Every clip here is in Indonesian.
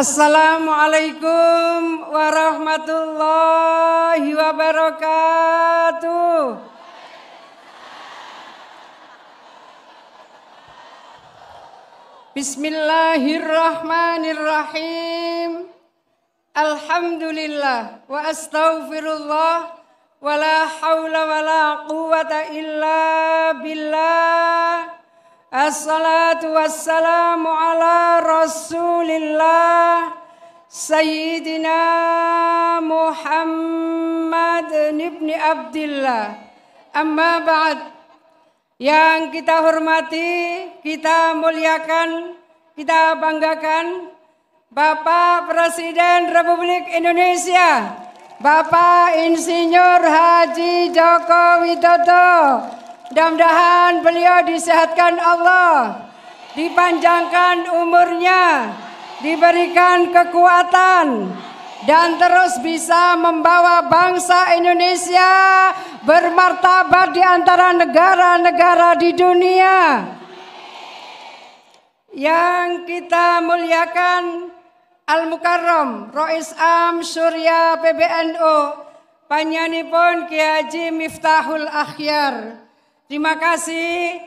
Assalamualaikum warahmatullahi wabarakatuh. Bismillahirrahmanirrahim. Alhamdulillah wa astaghfirullah wa la haula wa la illa billah Assalatu wassalamu ala rasulillah Sayyidina Muhammad ibn Abdullah Amma ba'd Yang kita hormati, kita muliakan, kita banggakan Bapak Presiden Republik Indonesia Bapak Insinyur Haji Joko Widodo Mudah-mudahan beliau disehatkan Allah, dipanjangkan umurnya, diberikan kekuatan, dan terus bisa membawa bangsa Indonesia bermartabat di antara negara-negara di dunia. Yang kita muliakan Al-Mukarram, Rois Am Surya PBNU, Panyanipun Kiai Miftahul Akhyar. Terima kasih.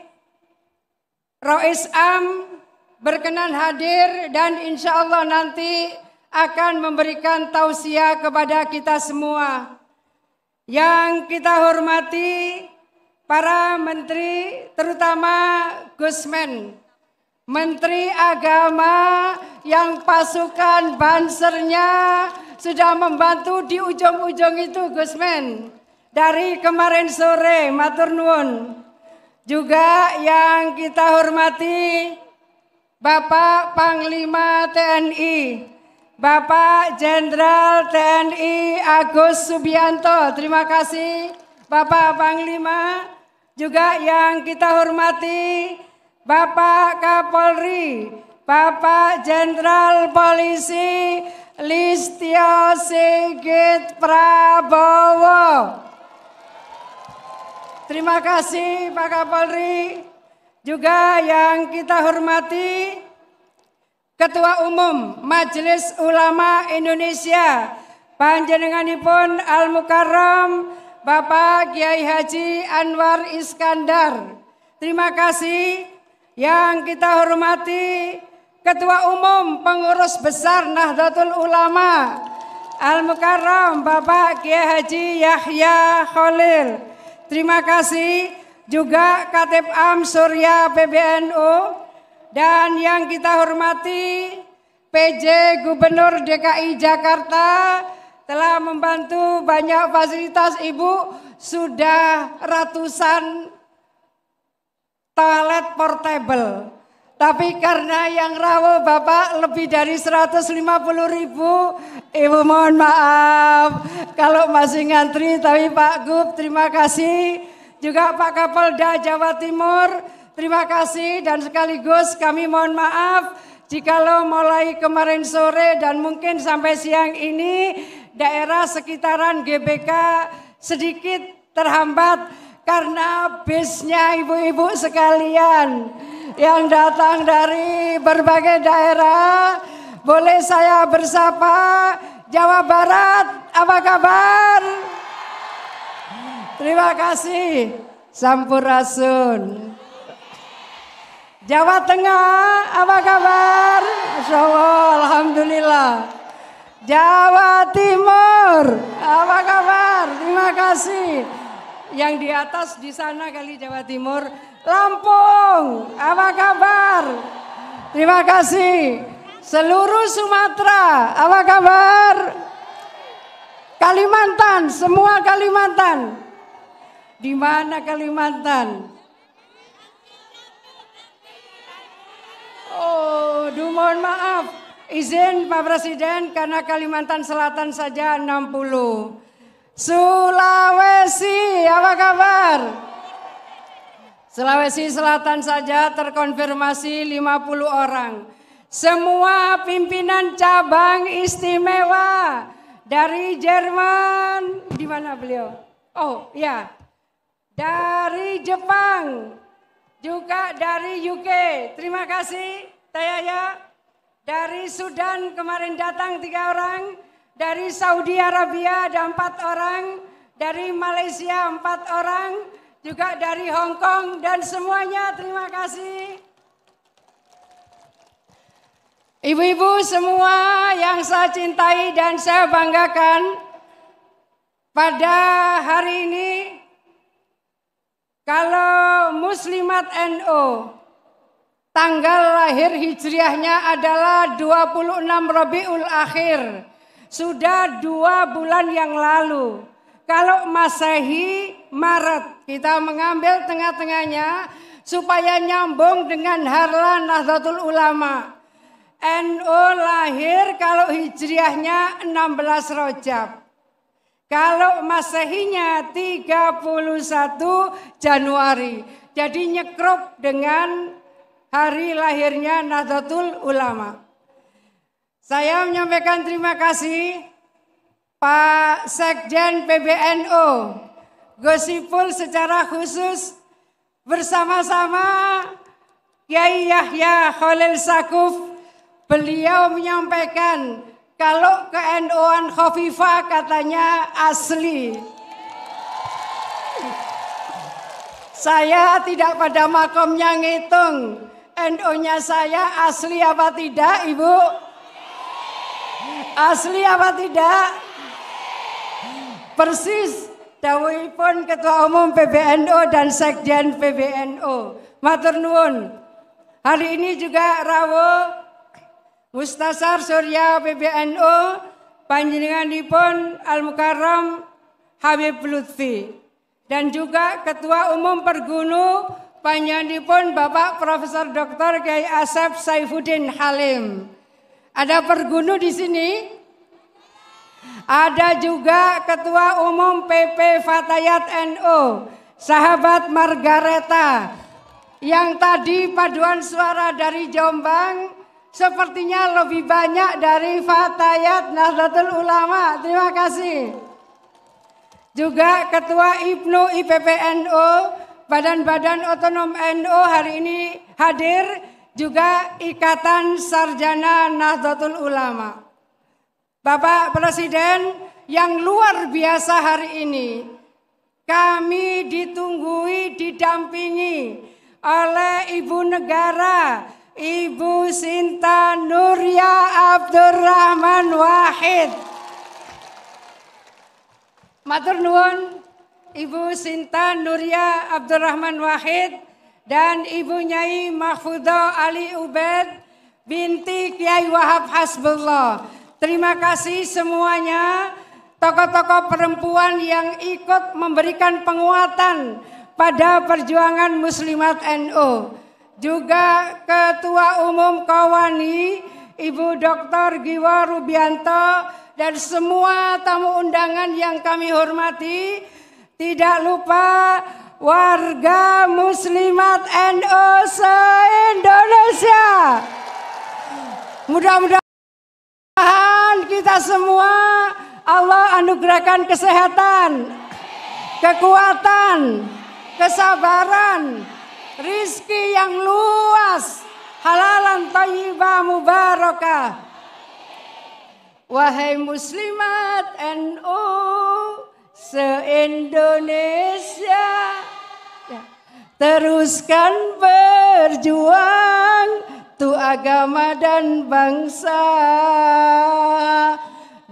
Rois Am berkenan hadir dan insya Allah nanti akan memberikan tausiah kepada kita semua. Yang kita hormati para menteri terutama Gusmen. Menteri Agama yang pasukan bansernya sudah membantu di ujung-ujung itu Gusmen dari kemarin sore matur nuwun. Juga yang kita hormati Bapak Panglima TNI, Bapak Jenderal TNI Agus Subianto. Terima kasih Bapak Panglima. Juga yang kita hormati Bapak Kapolri, Bapak Jenderal Polisi Listio Sigit Prabowo. Terima kasih Pak Kapolri. Juga yang kita hormati Ketua Umum Majelis Ulama Indonesia Panjenenganipun Al Mukarram Bapak Kiai Haji Anwar Iskandar. Terima kasih yang kita hormati Ketua Umum Pengurus Besar Nahdlatul Ulama Al Mukarram Bapak Kiai Haji Yahya Khalil. Terima kasih juga Katip Am Surya PBNU dan yang kita hormati PJ Gubernur DKI Jakarta telah membantu banyak fasilitas Ibu sudah ratusan toilet portable tapi karena yang rawo Bapak lebih dari 150 ribu, Ibu mohon maaf kalau masih ngantri. Tapi Pak Gub terima kasih. Juga Pak Kapolda Jawa Timur terima kasih. Dan sekaligus kami mohon maaf jikalau mulai kemarin sore dan mungkin sampai siang ini daerah sekitaran GBK sedikit terhambat karena bisnya ibu-ibu sekalian yang datang dari berbagai daerah. Boleh saya bersapa Jawa Barat, apa kabar? Terima kasih, Sampurasun. Jawa Tengah, apa kabar? Masya Allah, Alhamdulillah. Jawa Timur, apa kabar? Terima kasih yang di atas di sana kali Jawa Timur, Lampung. Apa kabar? Terima kasih. Seluruh Sumatera, apa kabar? Kalimantan, semua Kalimantan. Di mana Kalimantan? Oh, duh mohon maaf. Izin Pak Presiden karena Kalimantan Selatan saja 60. Sulawesi, apa kabar? Sulawesi Selatan saja terkonfirmasi 50 orang. Semua pimpinan cabang istimewa dari Jerman, di mana beliau? Oh, ya. Dari Jepang, juga dari UK. Terima kasih, Tayaya. Dari Sudan kemarin datang tiga orang, dari Saudi Arabia ada empat orang, dari Malaysia empat orang, juga dari Hong Kong dan semuanya terima kasih. Ibu-ibu semua yang saya cintai dan saya banggakan, pada hari ini kalau Muslimat NU tanggal lahir hijriahnya adalah 26 Rabiul Akhir sudah dua bulan yang lalu. Kalau Masehi Maret kita mengambil tengah-tengahnya supaya nyambung dengan Harlan Nahdlatul Ulama. NU lahir kalau hijriahnya 16 Rojab. Kalau masehinya 31 Januari. Jadi nyekrup dengan hari lahirnya Nahdlatul Ulama. Saya menyampaikan terima kasih Pak Sekjen PBNU Gosipul secara khusus bersama-sama Kiai Yahya Khalil Sakuf beliau menyampaikan kalau ke NU-an Khofifa katanya asli. Saya tidak pada makomnya ngitung NU-nya saya asli apa tidak Ibu? Asli apa tidak? Persis dawuhipun Ketua Umum PBNO dan Sekjen PBNO, Matur nuwun. Hari ini juga Rawo Mustasar Surya PBNO, PBNU panjenenganipun Al Mukarram Habib Lutfi dan juga Ketua Umum Pergunu panjenenganipun Bapak Profesor Dr. Kiai Asep Saifuddin Halim. Ada pergunu di sini? Ada juga Ketua Umum PP Fatayat NU, sahabat Margareta. Yang tadi paduan suara dari Jombang sepertinya lebih banyak dari Fatayat Nahdlatul Ulama. Terima kasih. Juga Ketua Ibnu IPPNU, Badan-Badan Otonom NU hari ini hadir juga Ikatan Sarjana Nahdlatul Ulama. Bapak Presiden yang luar biasa hari ini, kami ditunggui, didampingi oleh Ibu Negara, Ibu Sinta Nuria Abdurrahman Wahid. Matur nuwun, Ibu Sinta Nuria Abdurrahman Wahid dan Ibu Nyai Mahfudah Ali Ubed binti Kiai Wahab Hasbullah. Terima kasih semuanya tokoh-tokoh perempuan yang ikut memberikan penguatan pada perjuangan Muslimat NU. Juga Ketua Umum Kawani Ibu Dr. Giwa Rubianto dan semua tamu undangan yang kami hormati. Tidak lupa warga muslimat NU se-Indonesia. Mudah-mudahan kita semua Allah anugerahkan kesehatan, kekuatan, kesabaran, rizki yang luas, halalan tayyibah mubarakah. Wahai muslimat NU se-Indonesia ya. teruskan berjuang tu agama dan bangsa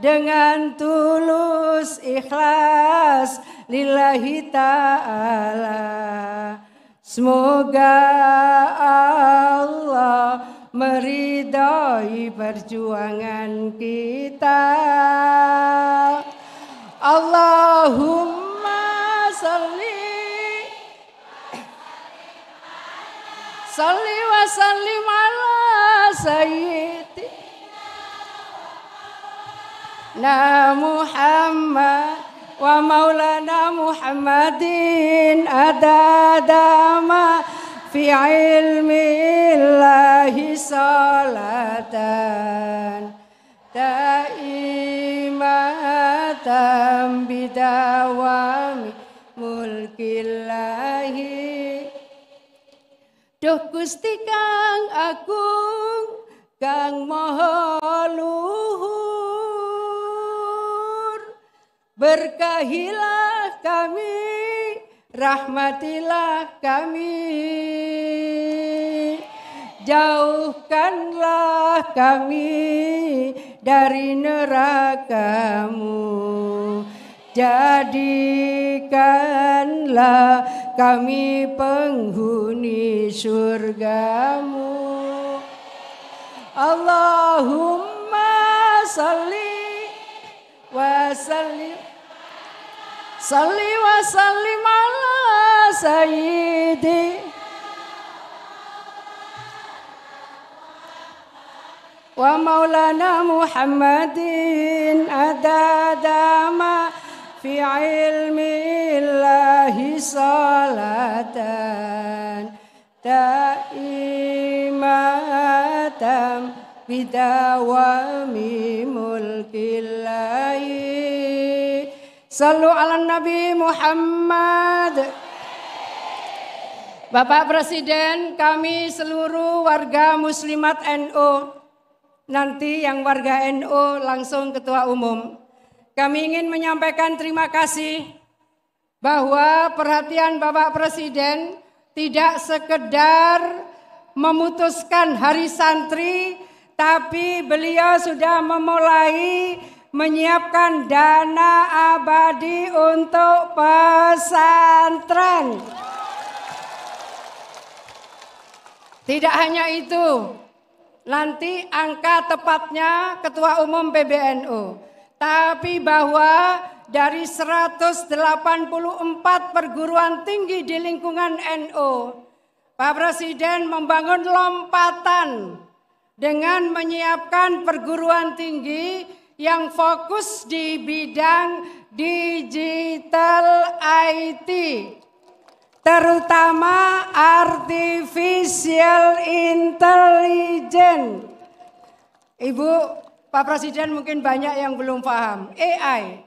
dengan tulus ikhlas lillahi ta'ala semoga Allah meridai perjuangan kita اللهم صل صل وسلم على سيدنا محمد ومولانا محمد أداد ما في علم الله صلاةً Duh Gusti Kang Agung Kang Maha Luhur Berkahilah kami Rahmatilah kami Jauhkanlah kami dari nerakamu Jadikanlah kami penghuni surgamu Allahumma salli wa sallim salli wa sallim ala sayyidi wa maulana muhammadin adadama ma في علم الله صلاة دائمة بدوام ملك الله صلوا على النبي محمد Bapak Presiden, kami seluruh warga Muslimat NU, NO. nanti yang warga NU NO langsung ketua umum kami ingin menyampaikan terima kasih bahwa perhatian Bapak Presiden tidak sekedar memutuskan hari santri, tapi beliau sudah memulai menyiapkan dana abadi untuk pesantren. Tidak hanya itu, nanti angka tepatnya Ketua Umum PBNU tapi bahwa dari 184 perguruan tinggi di lingkungan NU, NO, Pak Presiden membangun lompatan dengan menyiapkan perguruan tinggi yang fokus di bidang digital IT, terutama artificial intelligence. Ibu Pak Presiden mungkin banyak yang belum paham. AI,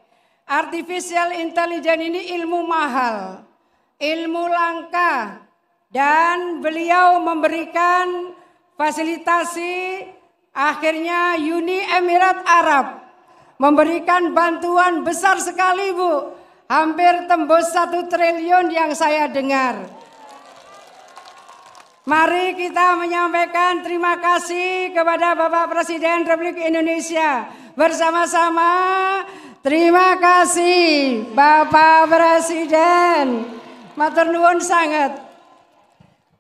artificial intelligence ini ilmu mahal, ilmu langka, dan beliau memberikan fasilitasi akhirnya Uni Emirat Arab memberikan bantuan besar sekali Bu, hampir tembus satu triliun yang saya dengar. Mari kita menyampaikan terima kasih kepada Bapak Presiden Republik Indonesia. Bersama-sama terima kasih Bapak Presiden. Matur nuwun sangat.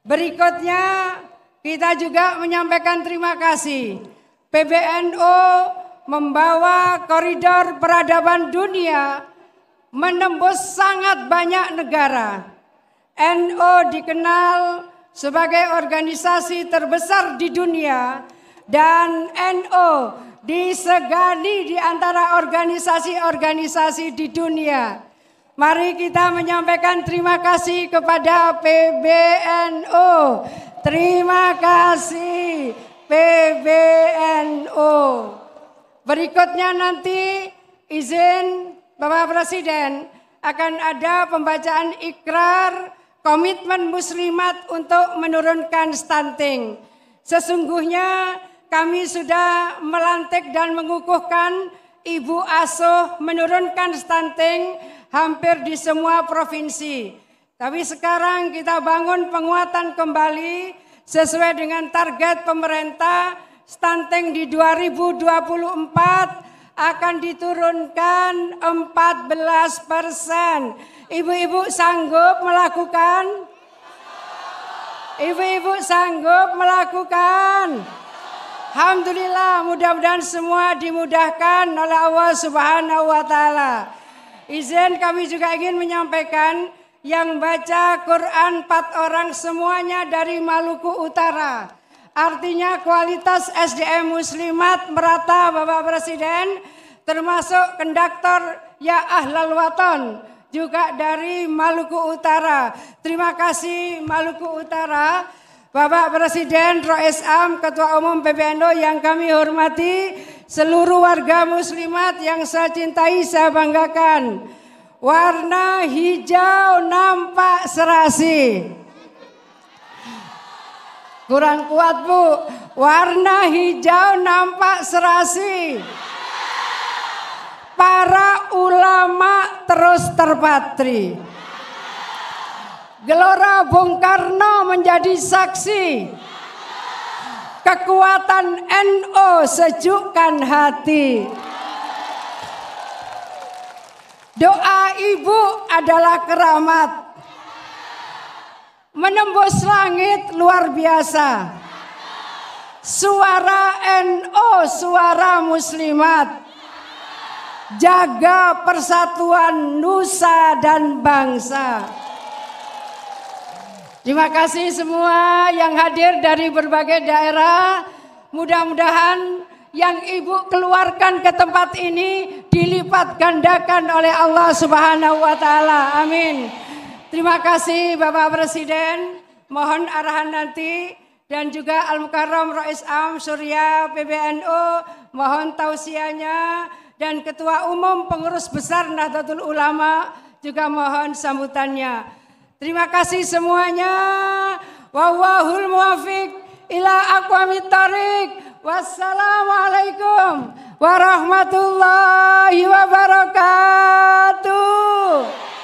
Berikutnya kita juga menyampaikan terima kasih. PBNU membawa koridor peradaban dunia menembus sangat banyak negara. NO dikenal sebagai organisasi terbesar di dunia dan NO disegani di antara organisasi-organisasi di dunia. Mari kita menyampaikan terima kasih kepada PBNO. Terima kasih PBNO. Berikutnya nanti izin Bapak Presiden akan ada pembacaan ikrar komitmen muslimat untuk menurunkan stunting. Sesungguhnya kami sudah melantik dan mengukuhkan Ibu Asuh menurunkan stunting hampir di semua provinsi. Tapi sekarang kita bangun penguatan kembali sesuai dengan target pemerintah stunting di 2024 akan diturunkan 14 persen. Ibu-ibu sanggup melakukan? Ibu-ibu sanggup melakukan? Alhamdulillah mudah-mudahan semua dimudahkan oleh Allah Subhanahu wa taala. Izin kami juga ingin menyampaikan yang baca Quran empat orang semuanya dari Maluku Utara. Artinya kualitas SDM muslimat merata Bapak Presiden termasuk konduktor Ya Ahlal Waton juga dari Maluku Utara. Terima kasih Maluku Utara. Bapak Presiden Rois Am Ketua Umum PBNU yang kami hormati, seluruh warga muslimat yang saya cintai saya banggakan. Warna hijau nampak serasi. Kurang kuat bu, warna hijau nampak serasi. Para ulama terus terpatri. Gelora Bung Karno menjadi saksi. Kekuatan NO sejukkan hati. Doa ibu adalah keramat menembus langit luar biasa. Suara NO, suara muslimat. Jaga persatuan nusa dan bangsa. Terima kasih semua yang hadir dari berbagai daerah. Mudah-mudahan yang Ibu keluarkan ke tempat ini dilipat gandakan oleh Allah Subhanahu wa taala. Amin. Terima kasih Bapak Presiden. Mohon arahan nanti dan juga Al Mukarram Rais Am Surya PBNU mohon tausiahnya dan Ketua Umum Pengurus Besar Nahdlatul Ulama juga mohon sambutannya. Terima kasih semuanya. Wallahul muwafiq ila aqwamit tariq. Wassalamualaikum warahmatullahi wabarakatuh.